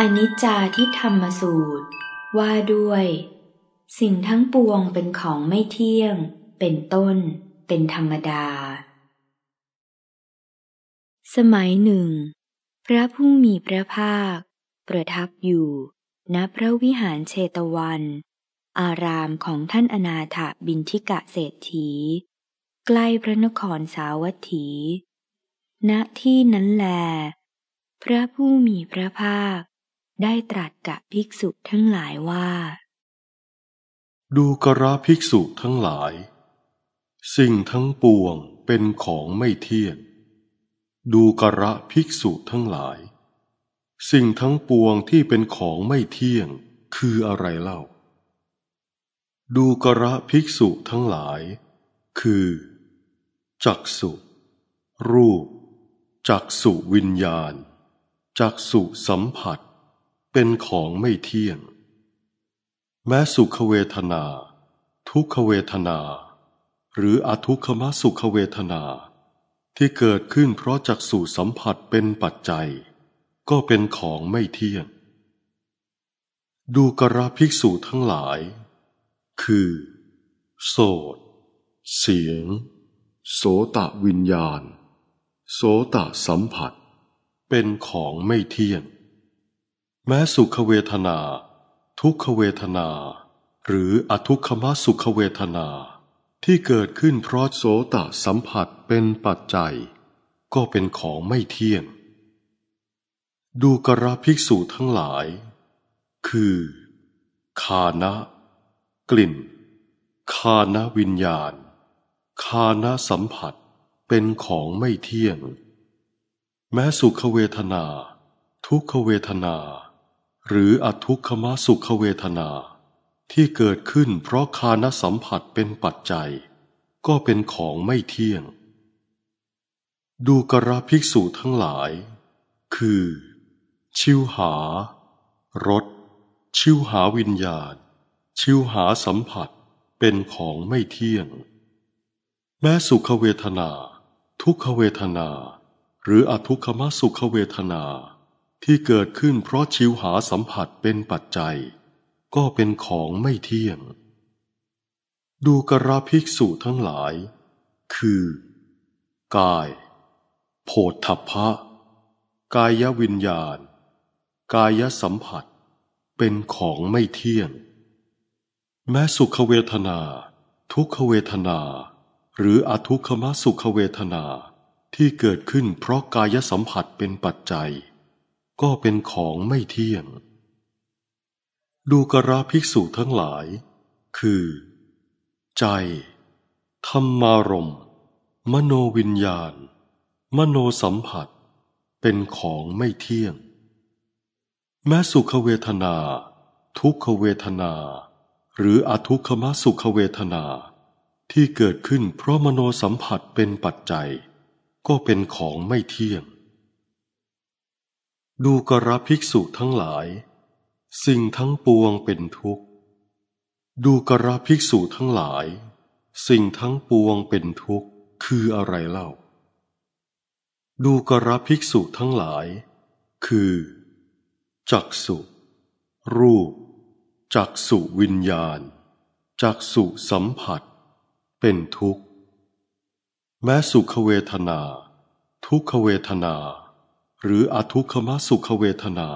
อนิจจาที่ธรรมสูตรว่าด้วย สิ่งทั้งปวงเป็นของไม่เที่ยงเป็นต้นเป็นธรรมดา สมัยหนึ่ง พระผู้มีพระภาค ประทับอยู่ณพระวิหารเชตวัน อารามของท่านอนาถบินทิกะเศรษฐี ใกล้พระนครสาวัตถี ณที่นั้นแล พระผู้มีพระภาคได้ตรัสกับภิกษุทั้งหลายว่า ดูกระภิกษุทั้งหลาย สิ่งทั้งปวงเป็นของไม่เที่ยง ดูกระภิกษุทั้งหลาย สิ่งทั้งปวงที่เป็นของไม่เที่ยงคืออะไรเล่า ดูกระภิกษุทั้งหลาย คือ จักสุรูป จักสุวิญญาณ จักสุสัมผัสเป็นของไม่เที่ยง แม้สุขเวทนา ทุกขเวทนา หรืออทุกขมสุขเวทนา ที่เกิดขึ้นเพราะจักสู่สัมผัสเป็นปัจจัย ก็เป็นของไม่เที่ยง ดูกระภิกษุทั้งหลาย คือ โสด เสียง โสตวิญญาณ โสตสัมผัส เป็นของไม่เที่ยงแม้สุขเวทนา ทุกขเวทนา หรืออทุกขมสุขเวทนา ที่เกิดขึ้นเพราะโสตสัมผัสเป็นปัจจัย ก็เป็นของไม่เที่ยง ดูกระภิกษุทั้งหลาย คือคานะ กลิ่นคานะวิญญาณคานะสัมผัสเป็นของไม่เที่ยง แม้สุขเวทนา ทุกขเวทนาหรืออทุกขมสุขเวทนา ที่เกิดขึ้นเพราะคานสัมผัสเป็นปัจจัย ก็เป็นของไม่เที่ยง ดูกระภิกษุทั้งหลาย คือ ชิวหารสชิวหาวิญญาณ ชิวหาสัมผัสเป็นของไม่เที่ยง แม้สุขเวทนา ทุกขเวทนา หรืออทุกขมสุขเวทนาที่เกิดขึ้นเพราะชิวหาสัมผัสเป็นปัจจัย ก็เป็นของไม่เที่ยง ดูกราภิกษุทั้งหลาย คือ กายโผฏฐัพพะกายวิญญาณ กายสัมผัสเป็นของไม่เที่ยง แม้สุขเวทนา ทุกขเวทนา หรืออทุกขมสุขเวทนา ที่เกิดขึ้นเพราะกายสัมผัสเป็นปัจจัยก็เป็นของไม่เที่ยง ดูกระภิกษุทั้งหลาย คือ ใจ ธรรมารมมโนวิญญาณ มโนสัมผัส เป็นของไม่เที่ยง แม้สุขเวทนา ทุกขเวทนา หรืออทุกขมสุขเวทนา ที่เกิดขึ้นเพราะมโนสัมผัสเป็นปัจจัย ก็เป็นของไม่เที่ยงดูกระภิกษุทั้งหลาย สิ่งทั้งปวงเป็นทุกข์ ดูกระภิกษุทั้งหลาย สิ่งทั้งปวงเป็นทุกข์คืออะไรเล่า ดูกระภิกษุทั้งหลาย คือ จักสุ รูป จักสุวิญญาณ จักสุสัมผัส เป็นทุกข์ แม้สุขเวทนา ทุกขเวทนาหรืออทุกขมสุขเวทนา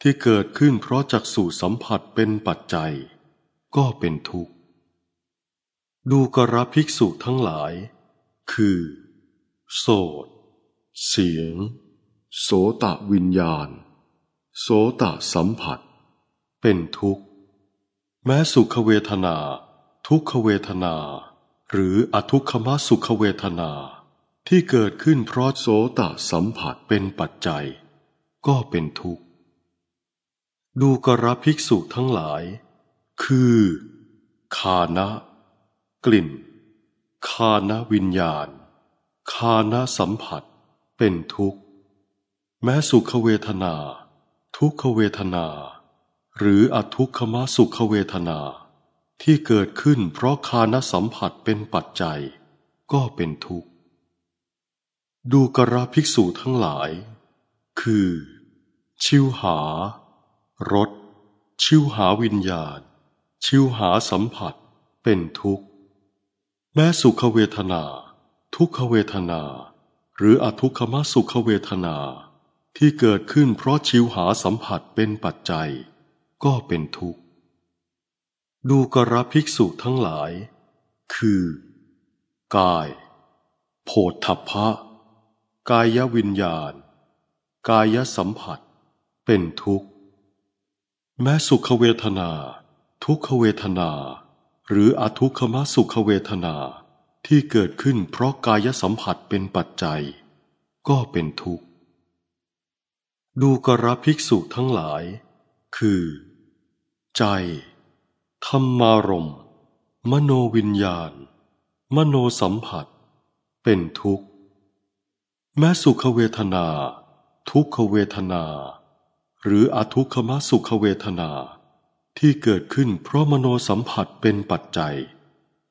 ที่เกิดขึ้นเพราะจักสู่สัมผัสเป็นปัจจัย ก็เป็นทุกข์ ดูกรภิกษุทั้งหลาย คือ โสตเสียง โสตะวิญญาณ โสตะสัมผัส เป็นทุกข์ แม้สุขเวทนา ทุกขเวทนา หรืออทุกขมสุขเวทนาที่เกิดขึ้นเพราะโสตสัมผัสเป็นปัจจัย ก็เป็นทุกข์ ดูกระภิกษุทั้งหลายคือคานะ กลิ่นคานะวิญญาณคานะสัมผัสเป็นทุกข์ แม้สุขเวทนา ทุกขเวทนา หรืออทุกขมสุขเวทนา ที่เกิดขึ้นเพราะคานสัมผัสเป็นปัจจัยก็เป็นทุกข์ดูกราภิกษุทั้งหลาย คือ ชิวหารสชิวหาวิญญาณ ชิวหาสัมผัสเป็นทุกข์ แม้สุขเวทนา ทุกขเวทนา หรืออทุกขมสุขเวทนา ที่เกิดขึ้นเพราะชิวหาสัมผัสเป็นปัจจัย ก็เป็นทุกข์ ดูกราภิกษุทั้งหลาย คือ กายโพธพะกายวิญญาณ กายสัมผัส เป็นทุกข์ แม้สุขเวทนา ทุกขเวทนา หรืออทุกขมสุขเวทนา ที่เกิดขึ้นเพราะกายสัมผัสเป็นปัจจัย ก็เป็นทุกข์ ดูกรภิกษุทั้งหลาย คือ ใจ ธรรมารมมโนวิญญาณ มโนสัมผัสเป็นทุกข์แม้สุขเวทนา ทุกขเวทนา หรืออทุกขมสุขเวทนา ที่เกิดขึ้นเพราะมโนสัมผัสเป็นปัจจัย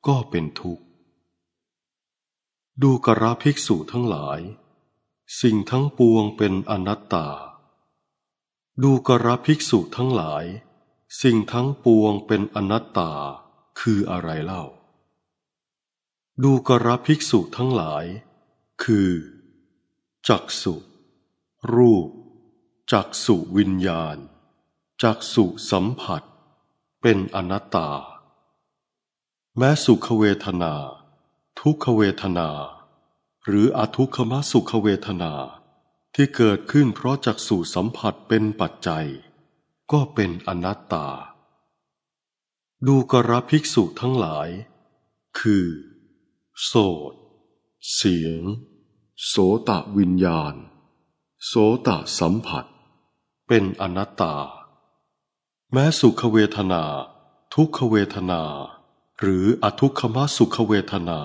ก็เป็นทุกข์ ดูกราภิกษุทั้งหลาย สิ่งทั้งปวงเป็นอนัตตา ดูกราภิกษุทั้งหลาย สิ่งทั้งปวงเป็นอนัตตาคืออะไรเล่า ดูกราภิกษุทั้งหลาย คือจักสุรูป จักสุวิญญาณ จักสุสัมผัส เป็นอนัตตา แม้สุขเวทนา ทุกขเวทนา หรืออทุกขมสุขเวทนา ที่เกิดขึ้นเพราะจักสุสัมผัสเป็นปัจจัย ก็เป็นอนัตตา ดูกระภิกษุทั้งหลาย คือ โสดเสียงโสตะวิญญาณ โสตะสัมผัส เป็นอนัตตา แม้สุขเวทนา ทุกขเวทนา หรืออทุกขมสุขเวทนา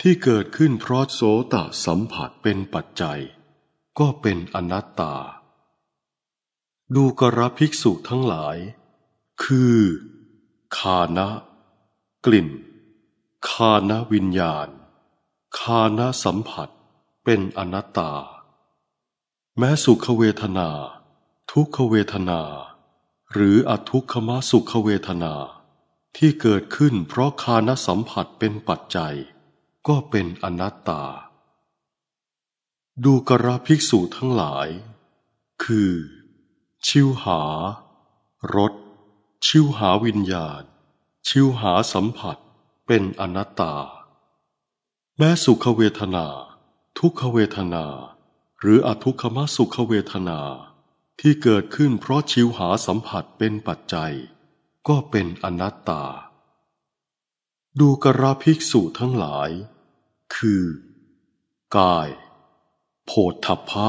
ที่เกิดขึ้นเพราะโสตะสัมผัสเป็นปัจจัย ก็เป็นอนัตตา ดูกระภิกษุทั้งหลาย คือ คานะ กลิ่น คานะวิญญาณ คานะสัมผัสเป็นอนัตตา แม้สุขเวทนา ทุกขเวทนา หรืออทุกขมสุขเวทนา ที่เกิดขึ้นเพราะคานสัมผัสเป็นปัจจัยก็เป็นอนัตตา ดูกระภิกษุทั้งหลาย คือ ชิวหารสชิวหาวิญญาณ ชิวหาสัมผัสเป็นอนัตตา แม้สุขเวทนาทุกขเวทนา หรืออทุกขมสุขเวทนา ที่เกิดขึ้นเพราะชิวหาสัมผัสเป็นปัจจัย ก็เป็นอนัตตา ดูกราภิกษุทั้งหลาย คือ กาย โพธพะ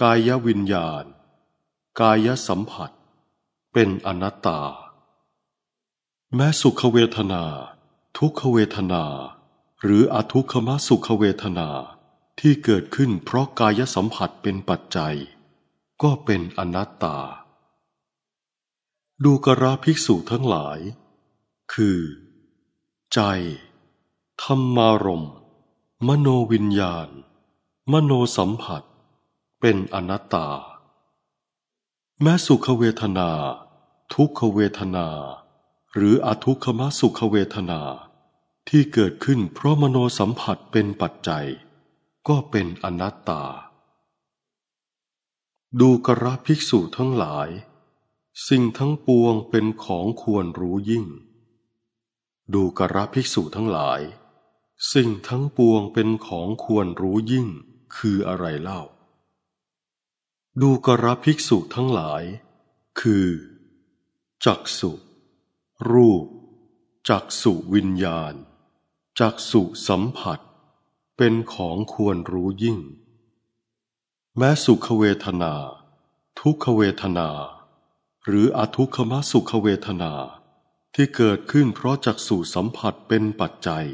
กายวิญญาณ กายสัมผัส เป็นอนัตตา แม้สุขเวทนา ทุกขเวทนาหรืออทุกขมสุขเวทนาที่เกิดขึ้นเพราะกายสัมผัสเป็นปัจจัย ก็เป็นอนัตตา ดูกราภิกษุทั้งหลาย คือ ใจ ธรรมารมมโนวิญญาณ มโนสัมผัส เป็นอนัตตา แม้สุขเวทนา ทุกขเวทนา หรืออทุกขมสุขเวทนาที่เกิดขึ้นเพราะมโนสัมผัสเป็นปัจจัย ก็เป็นอนัตตา ดูกระภิกษุทั้งหลาย สิ่งทั้งปวงเป็นของควรรู้ยิ่ง ดูกระภิกษุทั้งหลาย สิ่งทั้งปวงเป็นของควรรู้ยิ่งคืออะไรเล่า ดูกระภิกษุทั้งหลาย คือ จักสุรูป จักสุวิญญาณจักสุสัมผัสเป็นของควรรู้ยิ่ง แม้สุขเวทนา ทุกขเวทนา หรืออทุกขมสุขเวทนา ที่เกิดขึ้นเพราะจักสุสัมผัสเป็นปัจจัย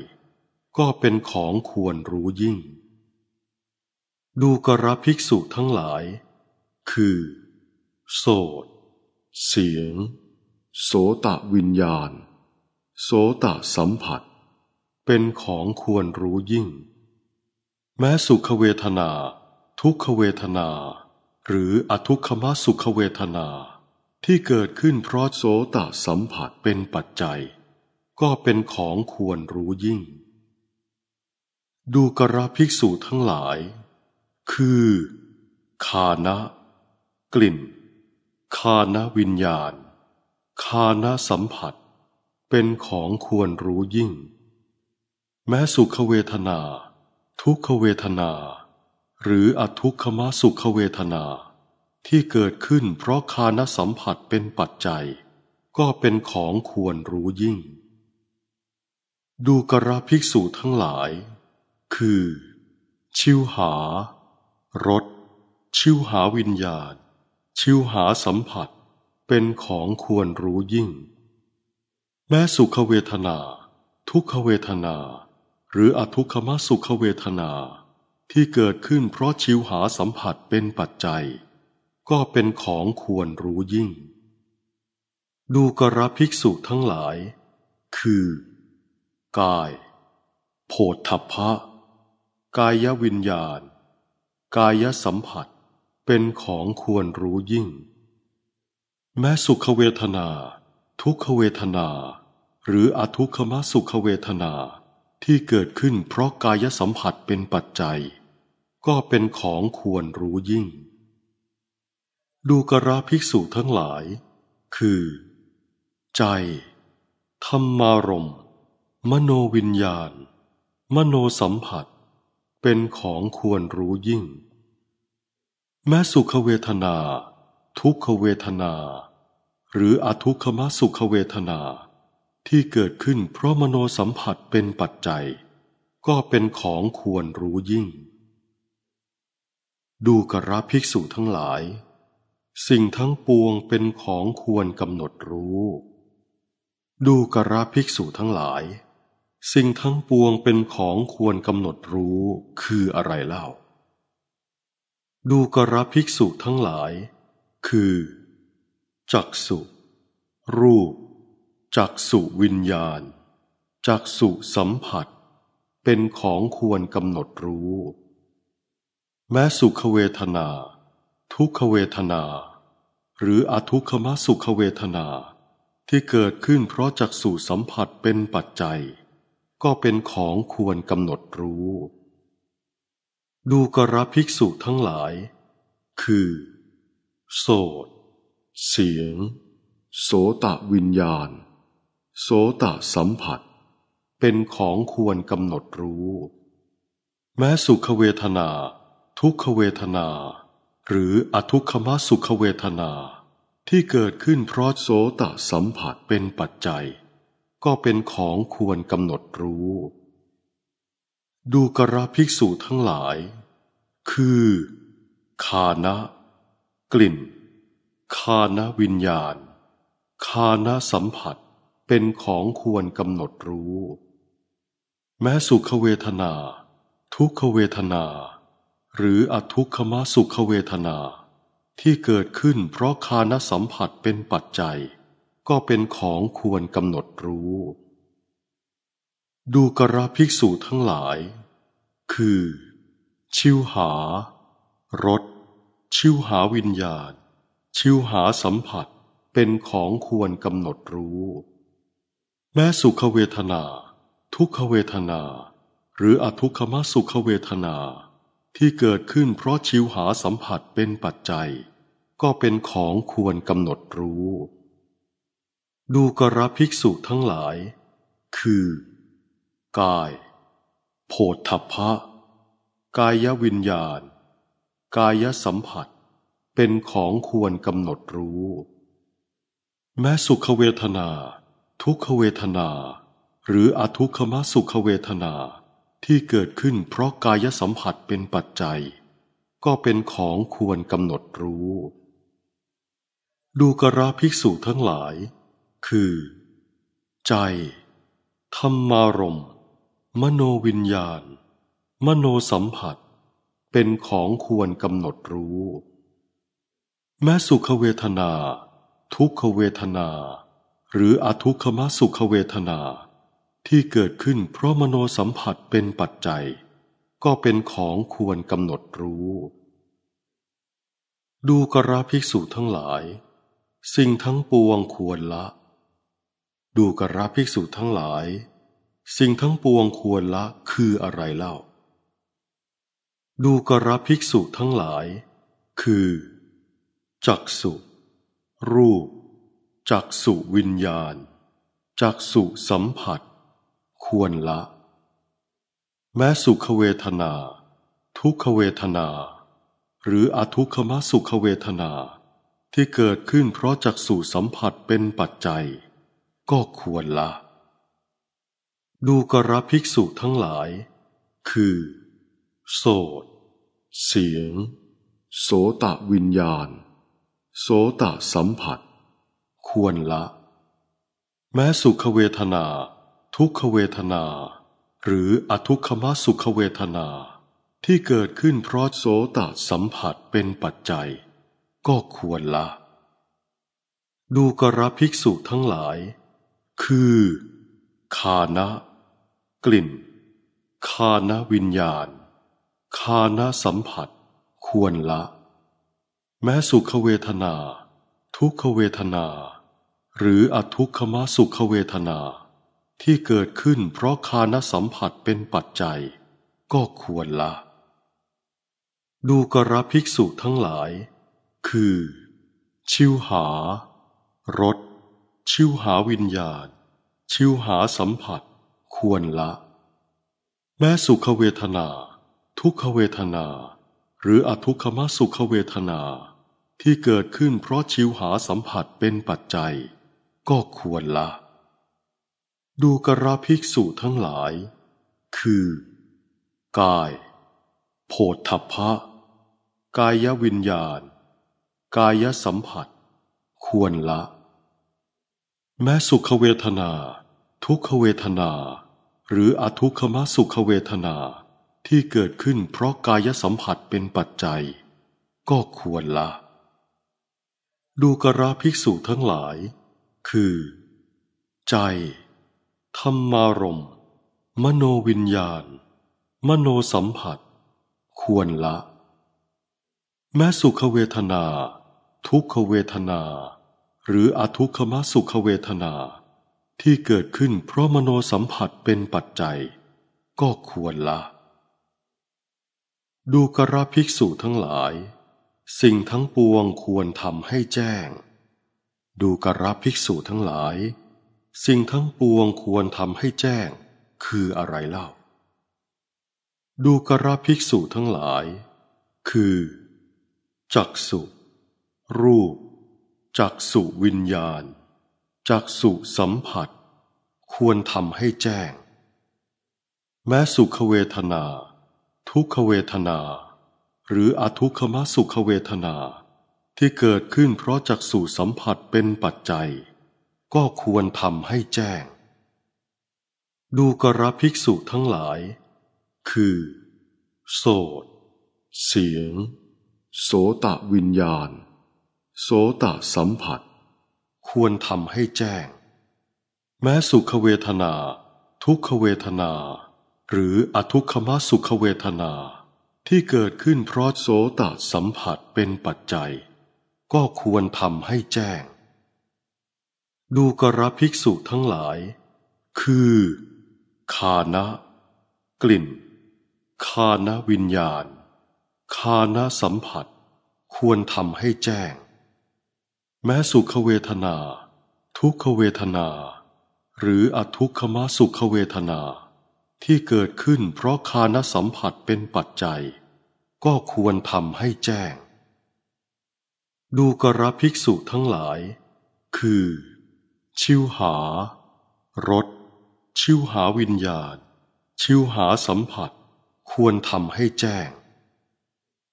ก็เป็นของควรรู้ยิ่ง ดูกระภิกษุทั้งหลาย คือ โสตเสียง โสตะวิญญาณ โสตะสัมผัสเป็นของควรรู้ยิ่ง แม้สุขเวทนา ทุกขเวทนา หรืออทุกขมสุขเวทนา ที่เกิดขึ้นเพราะโสตสัมผัสเป็นปัจจัย ก็เป็นของควรรู้ยิ่ง ดูกระภิกษุทั้งหลาย คือคานะ กลิ่นคานวิญญาณคานสัมผัส เป็นของควรรู้ยิ่งแม้สุขเวทนา ทุกขเวทนา หรืออทุกขมสุขเวทนา ที่เกิดขึ้นเพราะคานสัมผัสเป็นปัจจัย ก็เป็นของควรรู้ยิ่ง ดูกระภิกษุทั้งหลาย คือ ชิวหารสชิวหาวิญญาณชิวหาสัมผัส เป็นของควรรู้ยิ่ง แม้สุขเวทนา ทุกขเวทนาหรืออทุกขมสุขเวทนา ที่เกิดขึ้นเพราะชิวหาสัมผัสเป็นปัจจัย ก็เป็นของควรรู้ยิ่ง ดูกระภิกษุทั้งหลาย คือ กายโผฏฐพพะ กายวิญญาณ กายสัมผัสเป็นของควรรู้ยิ่ง แม้สุขเวทนา ทุกขเวทนา หรืออทุกขมสุขเวทนาที่เกิดขึ้นเพราะกายสัมผัสเป็นปัจจัย ก็เป็นของควรรู้ยิ่ง ดูกระภิกษุทั้งหลาย คือ ใจ ธรรมารม มโนวิญญาณ มโนสัมผัส เป็นของควรรู้ยิ่ง แม้สุขเวทนา ทุกขเวทนา หรืออทุกขมสุขเวทนาที่เกิดขึ้นเพราะมโนสัมผัสเป็นปัจจัย ก็เป็นของควรรู้ยิ่ง ดูกระภิกษุทั้งหลาย สิ่งทั้งปวงเป็นของควรกำหนดรู้ ดูกระภิกษุทั้งหลาย สิ่งทั้งปวงเป็นของควรกำหนดรู้คืออะไรเล่า ดูกระภิกษุทั้งหลาย คือ จักสุรูปจักสุวิญญาณจักสุสัมผัส เป็นของควรกำหนดรู้ แม้สุขเวทนา ทุกขเวทนา หรืออทุกขมสุขเวทนา ที่เกิดขึ้นเพราะจักสุสัมผัสเป็นปัจจัย ก็เป็นของควรกำหนดรู้ ดูกระภิกษุทั้งหลาย คือ โสดเสียง โสตะวิญญาณโสตสัมผัส เป็นของควรกำหนดรู้ แม้สุขเวทนา ทุกขเวทนา หรืออทุกขมสุขเวทนา ที่เกิดขึ้นเพราะโสตสัมผัสเป็นปัจจัย ก็เป็นของควรกำหนดรู้ ดูกระภิกษุทั้งหลาย คือคานะ กลิ่นคานะวิญญาณคานะสัมผัสเป็นของควรกำหนดรู้ แม้สุขเวทนา ทุกขเวทนา หรืออทุกขมสุขเวทนา ที่เกิดขึ้นเพราะคานสัมผัสเป็นปัจจัย ก็เป็นของควรกำหนดรู้ ดูกระภิกษุ ทั้งหลาย คือ ชิวหารสชิวหาวิญญาณ ชิวหาสัมผัส เป็นของควรกำหนดรู้แม้สุขเวทนา ทุกขเวทนา หรืออทุกขมสุขเวทนา ที่เกิดขึ้นเพราะชิวหาสัมผัสเป็นปัจจัย ก็เป็นของควรกำหนดรู้ ดูกระภิกษุทั้งหลาย คือ กายโพธพะ กายวิญญาณ กายสัมผัส เป็นของควรกำหนดรู้ แม้สุขเวทนาทุกขเวทนา หรืออทุกขมสุขเวทนาที่เกิดขึ้นเพราะกายสัมผัสเป็นปัจจัย ก็เป็นของควรกำหนดรู้ ดูกราภิกษุทั้งหลาย คือ ใจ ธรรมารมมโนวิญญาณ มโนสัมผัส เป็นของควรกำหนดรู้แม้สุขเวทนา ทุกขเวทนาหรืออทุกขมสุขเวทนา ที่เกิดขึ้นเพราะมโนสัมผัสเป็นปัจจัย ก็เป็นของควรกำหนดรู้ ดูกราภิกษุทั้งหลาย สิ่งทั้งปวงควรละ ดูกราภิกษุทั้งหลาย สิ่งทั้งปวงควรละคืออะไรเล่า ดูกราภิกษุทั้งหลาย คือ จักสุ รูปจักสุวิญญาณจักสุสัมผัส ควรละ แม้สุขเวทนา ทุกขเวทนา หรืออทุกขมสุขเวทนา ที่เกิดขึ้นเพราะจักสุสัมผัสเป็นปัจจัย ก็ควรละดูกรภิกษุทั้งหลาย คือ โสดเสียง โสตะวิญญาณ โสตะสัมผัสควรละ แม้สุขเวทนา ทุกขเวทนา หรืออทุกขมสุขเวทนา ที่เกิดขึ้นเพราะโสตสัมผัสเป็นปัจจัย ก็ควรละ ดูกระภิกษุทั้งหลาย คือคานะ กลิ่นคานะวิญญาณคานะสัมผัส ควรละ แม้สุขเวทนา ทุกขเวทนาหรืออทุกขมสุขเวทนาที่เกิดขึ้นเพราะคานสัมผัสเป็นปัจจัย ก็ควรละ ดูกรภิกษุทั้งหลาย คือ ชิวหารสชิวหาวิญญาณ ชิวหาสัมผัส ควรละ แม้สุขเวทนา ทุกขเวทนาหรืออทุกขมสุขเวทนา ที่เกิดขึ้นเพราะชิวหาสัมผัสเป็นปัจจัยก็ควรละ ดูกระภิกษุทั้งหลาย คือ กาย โพธพะกายวิญญาณ กายสัมผัส ควรละ แม้สุขเวทนา ทุกขเวทนา หรืออทุกขมสุขเวทนา ที่เกิดขึ้นเพราะกายสัมผัสเป็นปัจจัย ก็ควรละ ดูกระภิกษุทั้งหลายคือ ใจ ธรรมารมมโนวิญญาณ มโนสัมผัส ควรละ แม้สุขเวทนา ทุกขเวทนา หรืออทุกขมสุขเวทนา ที่เกิดขึ้นเพราะมโนสัมผัสเป็นปัจจัย ก็ควรละ ดูกระภิกษุทั้งหลาย สิ่งทั้งปวงควรทำให้แจ้งดูกระภิกษุทั้งหลาย สิ่งทั้งปวงควรทำให้แจ้งคืออะไรเล่า ดูกระภิกษุทั้งหลายคือ จักสุรูป จักสุวิญญาณ จักสุสัมผัส ควรทำให้แจ้ง แม้สุขเวทนา ทุกขเวทนา หรืออทุกขมสุขเวทนาที่เกิดขึ้นเพราะจักสู่สัมผัสเป็นปัจจัย ก็ควรทำให้แจ้ง ดูกระภิกษุทั้งหลาย คือ โสตเสียง โสตะวิญญาณ โสตะสัมผัส ควรทำให้แจ้ง แม้สุขเวทนา ทุกขเวทนา หรืออทุกขมสุขเวทนา ที่เกิดขึ้นเพราะโสตะสัมผัสเป็นปัจจัยก็ควรทำให้แจ้ง ดูกระภิกษุทั้งหลาย คือ คานะ กลิ่น คานะวิญญาณ คานะสัมผัส ควรทำให้แจ้ง แม้สุขเวทนา ทุกขเวทนา หรืออทุกขมสุขเวทนา ที่เกิดขึ้นเพราะคานะสัมผัสเป็นปัจจัย ก็ควรทำให้แจ้งดูกรภิกษุทั้งหลาย คือ ชิวหารสชิวหาวิญญาณ ชิวหาสัมผัส ควรทำให้แจ้ง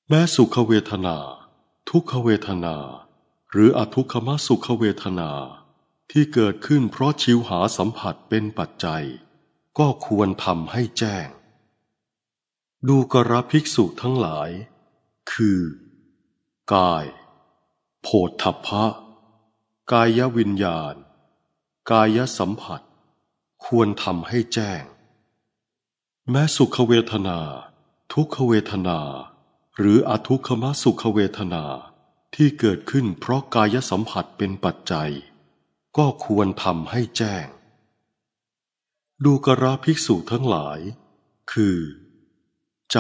แม้สุขเวทนา ทุกขเวทนา หรืออทุกขมสุขเวทนา ที่เกิดขึ้นเพราะชิวหาสัมผัสเป็นปัจจัย ก็ควรทำให้แจ้ง ดูกรภิกษุทั้งหลาย คือ กายโพธพะ กายวิญญาณ กายสัมผัส ควรทำให้แจ้ง แม้สุขเวทนา ทุกขเวทนา หรืออทุกขมสุขเวทนาที่เกิดขึ้นเพราะกายสัมผัสเป็นปัจจัย ก็ควรทำให้แจ้ง ดูกราภิกษุทั้งหลาย คือ ใจ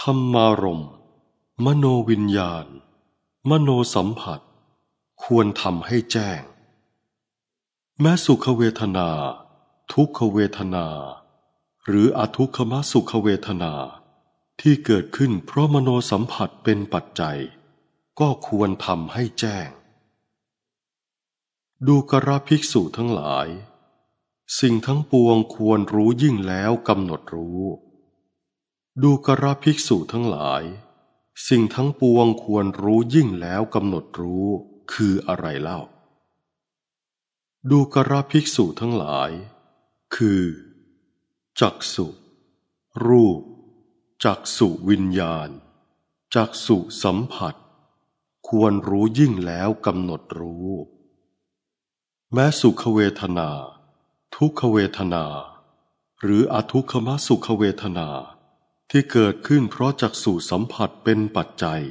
ธรรมารมมโนวิญญาณมโนสัมผัสควรทำให้แจ้ง แม้สุขเวทนา ทุกขเวทนา หรืออทุกขมสุขเวทนา ที่เกิดขึ้นเพราะมโนสัมผัสเป็นปัจจัย ก็ควรทำให้แจ้ง ดูกระภิกษุทั้งหลาย สิ่งทั้งปวงควรรู้ยิ่งแล้วกำหนดรู้ ดูกระภิกษุทั้งหลายสิ่งทั้งปวงควรรู้ยิ่งแล้วกำหนดรู้คืออะไรเล่า ดูกระภิกษุทั้งหลาย คือจักสุรูปจักสุวิญญาณจักสุสัมผัสควรรู้ยิ่งแล้วกำหนดรู้ แม้สุขเวทนา ทุกขเวทนาหรืออทุกขมสุขเวทนาที่เกิดขึ้นเพราะจักสู่สัมผัสเป็นปัจจัย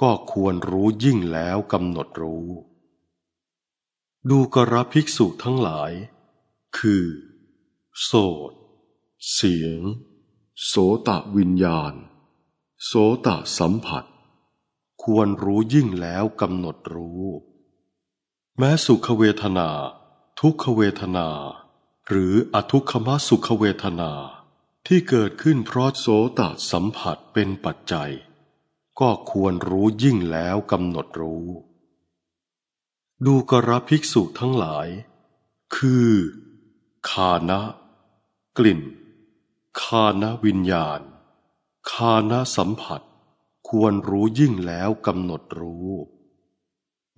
ก็ควรรู้ยิ่งแล้วกำหนดรู้ ดูกรภิกษุทั้งหลาย คือ โสตเสียง โสตะวิญญาณ โสตะสัมผัส ควรรู้ยิ่งแล้วกำหนดรู้ แม้สุขเวทนา ทุกขเวทนา หรืออทุกขมสุขเวทนาที่เกิดขึ้นเพราะโสตสัมผัสเป็นปัจจัย ก็ควรรู้ยิ่งแล้วกำหนดรู้ ดูกระภิกษุทั้งหลาย คือคานะกลิ่นคานะวิญญาณคานะสัมผัส ควรรู้ยิ่งแล้วกำหนดรู้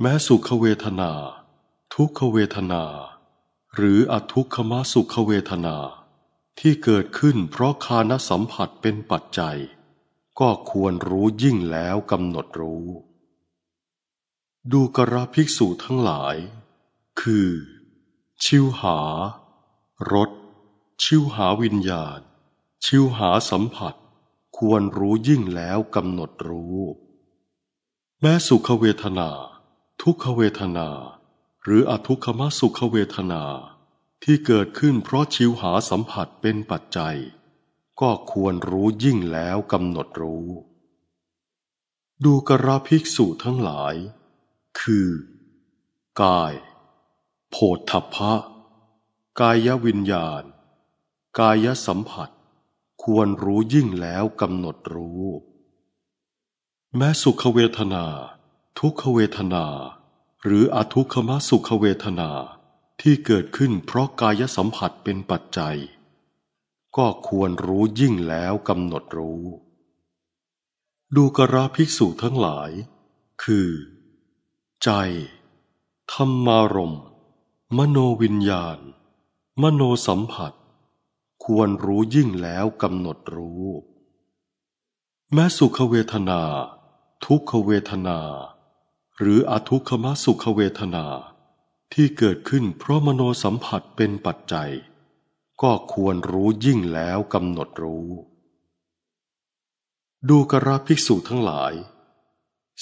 แม้สุขเวทนา ทุกขเวทนา หรืออทุกขมสุขเวทนาที่เกิดขึ้นเพราะคานสัมผัสเป็นปัจจัย ก็ควรรู้ยิ่งแล้วกำหนดรู้ ดูกระภิกษุทั้งหลายคือ ชิวหารสชิวหาวิญญาณชิวหาสัมผัส ควรรู้ยิ่งแล้วกำหนดรู้แม้สุขเวทนา ทุกขเวทนา หรืออทุกขมสุขเวทนาที่เกิดขึ้นเพราะชิวหาสัมผัสเป็นปัจจัย ก็ควรรู้ยิ่งแล้วกำหนดรู้ ดูกระภิกษุทั้งหลาย คือ กายโพธพะกายวิญญาณ กายสัมผัส ควรรู้ยิ่งแล้วกำหนดรู้ แม้สุขเวทนา ทุกขเวทนา หรืออทุกขมสุขเวทนาที่เกิดขึ้นเพราะกายสัมผัสเป็นปัจจัย ก็ควรรู้ยิ่งแล้วกำหนดรู้ ดูกระภิกษุทั้งหลาย คือ ใจ ธรรมารม มโนวิญญาณ มโนสัมผัส ควรรู้ยิ่งแล้วกำหนดรู้ แม้สุขเวทนา ทุกขเวทนา หรืออทุกขมสุขเวทนาที่เกิดขึ้นเพราะมโนสัมผัสเป็นปัจจัย ก็ควรรู้ยิ่งแล้วกำหนดรู้ ดูกระภิกษุทั้งหลาย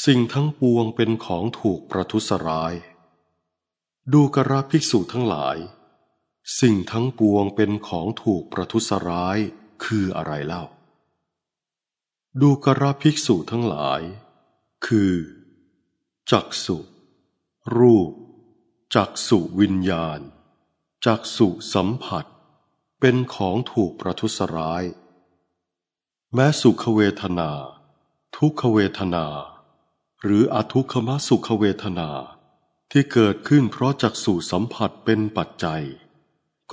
สิ่งทั้งปวงเป็นของถูกประทุษร้าย ดูกระภิกษุทั้งหลาย สิ่งทั้งปวงเป็นของถูกประทุษร้ายคืออะไรเล่า ดูกระภิกษุทั้งหลาย คือ จักสุรูปจักสุวิญญาณจักสุสัมผัสเป็นของถูกประทุษร้าย แม้สุขเวทนา ทุกขเวทนา หรืออทุกขมสุขเวทนา ที่เกิดขึ้นเพราะจักสุสัมผัสเป็นปัจจัย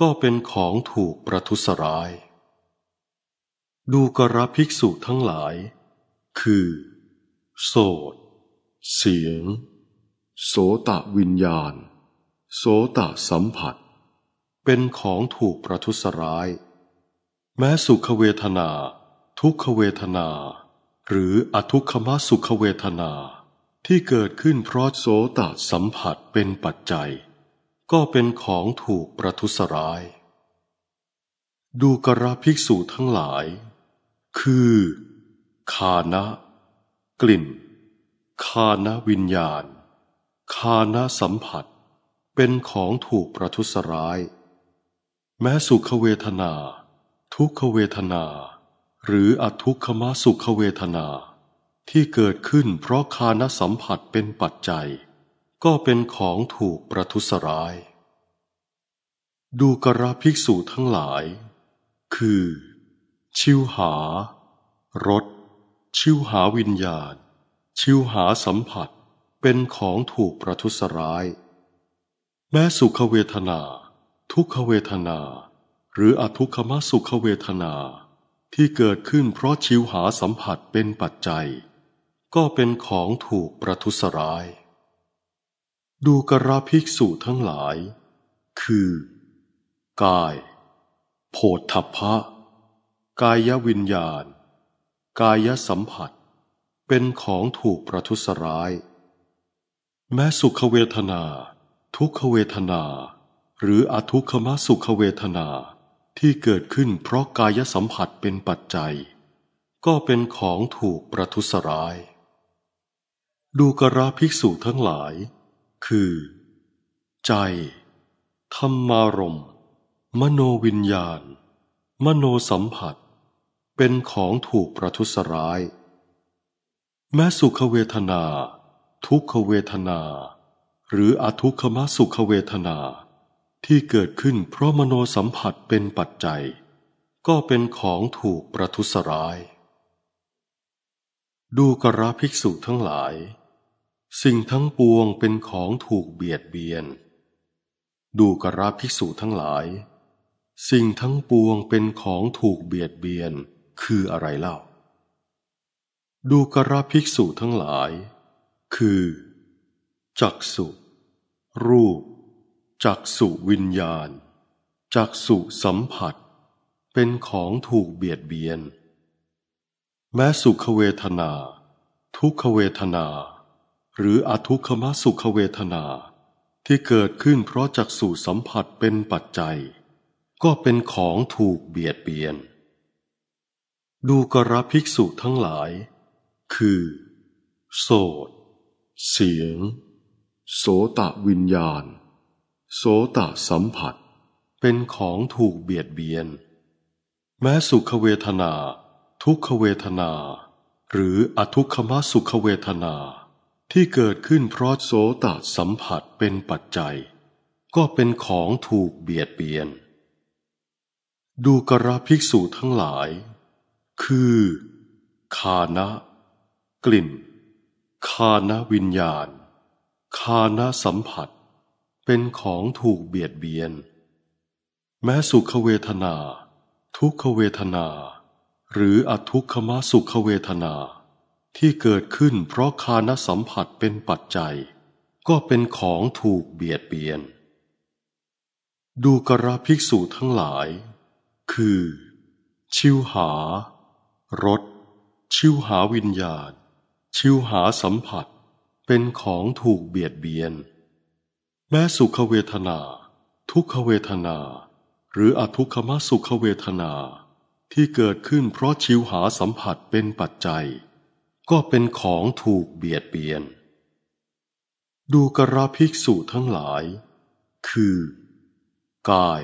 ก็เป็นของถูกประทุษร้าย ดูกระภิกษุทั้งหลาย คือ โสดเสียง โสตะวิญญาณโสตสัมผัส เป็นของถูกประทุษร้าย แม้สุขเวทนา ทุกขเวทนา หรืออทุกขมสุขเวทนา ที่เกิดขึ้นเพราะโสตสัมผัสเป็นปัจจัย ก็เป็นของถูกประทุษร้าย ดูกระภิกษุทั้งหลาย คือ คานะกลิ่น คานะวิญญาณ คานะสัมผัสเป็นของถูกประทุษร้าย แม้สุขเวทนา ทุกขเวทนา หรืออทุกขมสุขเวทนา ที่เกิดขึ้นเพราะคานสัมผัสเป็นปัจจัย ก็เป็นของถูกประทุษร้าย ดูกระภิกษุทั้งหลาย คือ ชิวหารสชิวหาวิญญาณ ชิวหาสัมผัส เป็นของถูกประทุษร้ายแม้สุขเวทนา ทุกขเวทนา หรืออทุกขมสุขเวทนา ที่เกิดขึ้นเพราะชิวหาสัมผัสเป็นปัจจัย ก็เป็นของถูกประทุษร้าย ดูกระภิกษุ ทั้งหลาย คือ กายโผฏฐพพะ กายวิญญาณ กายสัมผัส เป็นของถูกประทุษร้าย แม้สุขเวทนาทุกขเวทนา หรืออทุกขมสุขเวทนาที่เกิดขึ้นเพราะกายสัมผัสเป็นปัจจัย ก็เป็นของถูกประทุษร้าย ดูกราภิกษุทั้งหลาย คือ ใจ ธรรมารม มโนวิญญาณ มโนสัมผัส เป็นของถูกประทุษร้าย แม้สุขเวทนา ทุกขเวทนาหรืออทุกขมสุขเวทนา ที่เกิดขึ้นเพราะมโนสัมผัสเป็นปัจจัย ก็เป็นของถูกประทุษร้าย ดูกราภิกษุทั้งหลาย สิ่งทั้งปวงเป็นของถูกเบียดเบียน ดูกราภิกษุทั้งหลาย สิ่งทั้งปวงเป็นของถูกเบียดเบียนคืออะไรเล่า ดูกราภิกษุทั้งหลาย คือ จักสุรูป จักสุวิญญาณจักสุสัมผัสเป็นของถูกเบียดเบียน แม้สุขเวทนา ทุกขเวทนา หรืออทุกขมสุขเวทนา ที่เกิดขึ้นเพราะจักสุสัมผัสเป็นปัจจัย ก็เป็นของถูกเบียดเบียน ดูกระภิกษุทั้งหลาย คือ โสดเสียงโสตะวิญญาณ โสตะสัมผัสเป็นของถูกเบียดเบียน แม้สุขเวทนา ทุกขเวทนา หรืออทุกขมสุขเวทนา ที่เกิดขึ้นเพราะโสตะสัมผัสเป็นปัจจัย ก็เป็นของถูกเบียดเบียน ดูกระภิกษุทั้งหลาย คือ คานะกลิ่น คานะวิญญาณคานะสัมผัส เป็นของถูกเบียดเบียน แม้สุขเวทนา ทุกขเวทนา หรืออทุกขมสุขเวทนา ที่เกิดขึ้นเพราะคานะสัมผัสเป็นปัจจัย ก็เป็นของถูกเบียดเบียน ดูกระภิกษุทั้งหลาย คือ ชิวหารสชิวหาวิญญาณ ชิวหาสัมผัสเป็นของถูกเบียดเบียน แม้สุขเวทนา ทุกขเวทนา หรืออทุกขมสุขเวทนา ที่เกิดขึ้นเพราะชิวหาสัมผัสเป็นปัจจัย ก็เป็นของถูกเบียดเบียน ดูกระภิกษุทั้งหลาย คือ กาย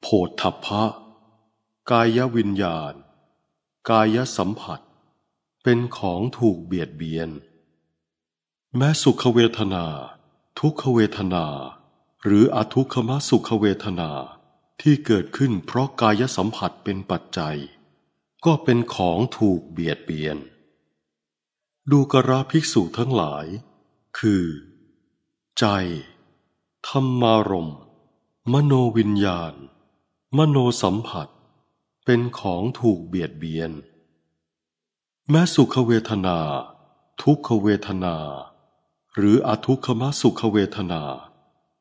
โพธพะ กายวิญญาณ กายสัมผัส เป็นของถูกเบียดเบียนแม้สุขเวทนา ทุกขเวทนา หรืออทุกขมสุขเวทนาที่เกิดขึ้นเพราะกายสัมผัสเป็นปัจจัย ก็เป็นของถูกเบียดเบียน ดูกราภิกษุทั้งหลาย คือ ใจ ธรรมารม มโนวิญญาณ มโนสัมผัส เป็นของถูกเบียดเบียน แม้สุขเวทนา ทุกขเวทนาหรืออทุกขมสุขเวทนา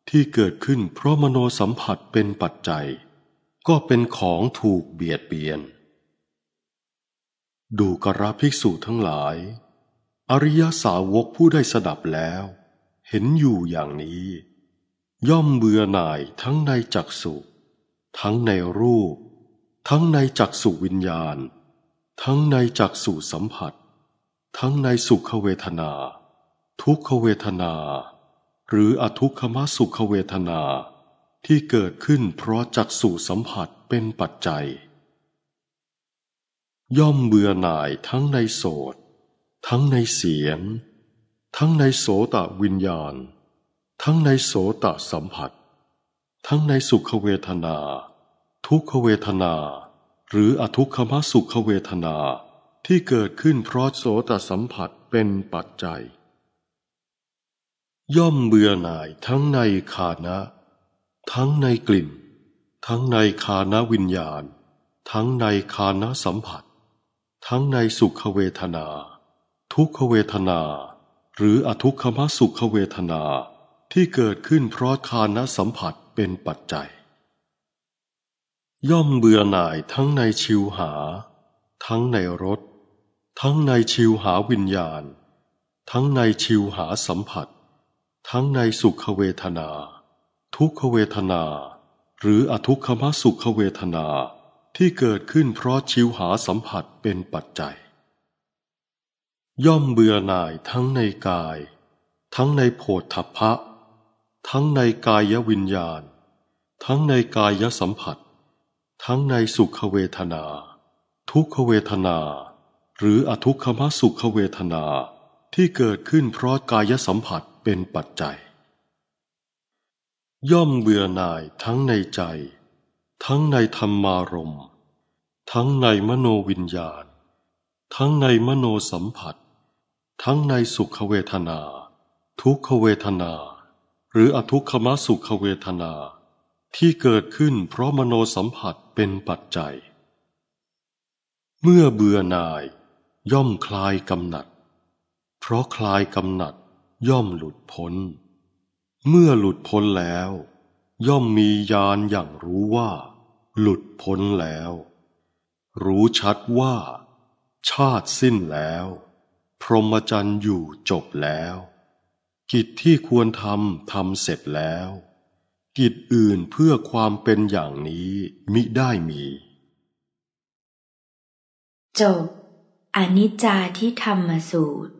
ที่เกิดขึ้นเพราะมโนสัมผัสเป็นปัจจัย ก็เป็นของถูกเบียดเบียน ดูกราภิกษุทั้งหลาย อริยสาวกผู้ได้สดับแล้ว เห็นอยู่อย่างนี้ ย่อมเบื่อหน่ายทั้งในจักสุทั้งในรูป ทั้งในจักสุวิญญาณ ทั้งในจักสุสัมผัส ทั้งในสุขเวทนาทุกขเวทนา หรืออทุกขมสุขเวทนา ที่เกิดขึ้นเพราะจักสู่สัมผัสเป็นปัจจัย ย่อมเบื่อหน่ายทั้งในโสตทั้งในเสียงทั้งในโสตวิญญาณ ทั้งในโสตสัมผัส ทั้งในสุขเวทนา ทุกขเวทนา หรืออทุกขมสุขเวทนาที่เกิดขึ้นเพราะโสตสัมผัสเป็นปัจจัยย่อมเบื่อหน่ายทั้งในขานะ ทั้งในกลิ่น ทั้งในคานะวิญญาณ ทั้งในคานะสัมผัส ทั้งในสุขเวทนา ทุกขเวทนา หรืออทุกขมสุขเวทนา ที่เกิดขึ้นเพราะคานะสัมผัสเป็นปัจจัย ย่อมเบื่อหน่ายทั้งในชิวหา ทั้งในรสทั้งในชิวหาวิญญาณ ทั้งในชิวหาสัมผัสทั้งในสุขเวทนา ทุกขเวทนา หรืออทุกขมสุขเวทนาที่เกิดขึ้นเพราะชิวหาสัมผัสเป็นปัจจัย ย่อมเบื่อหน่ายทั้งในกาย ทั้งในโผฏฐัพพะทั้งในกายวิญญาณ ทั้งในกายสัมผัส ทั้งในสุขเวทนา ทุกขเวทนา หรืออทุกขมสุขเวทนา ที่เกิดขึ้นเพราะกายสัมผัสเป็นปัจจัย ย่อมเบื่อหน่ายทั้งในใจ ทั้งในธรรมารมณ์ ทั้งในมโนวิญญาณ ทั้งในมโนสัมผัส ทั้งในสุขเวทนา ทุกขเวทนา หรืออทุกขมสุขเวทนา ที่เกิดขึ้นเพราะมโนสัมผัสเป็นปัจจัย เมื่อเบื่อหน่ายย่อมคลายกำหนัด เพราะคลายกำหนัดย่อมหลุดพ้น เมื่อหลุดพ้นแล้ว ย่อมมีญาณอย่างรู้ว่าหลุดพ้นแล้ว รู้ชัดว่าชาติสิ้นแล้ว พรหมจรรย์อยู่จบแล้ว กิจที่ควรทำทำเสร็จแล้ว กิจอื่นเพื่อความเป็นอย่างนี้มิได้มีจบอนิจจาที่ธรรมสูตร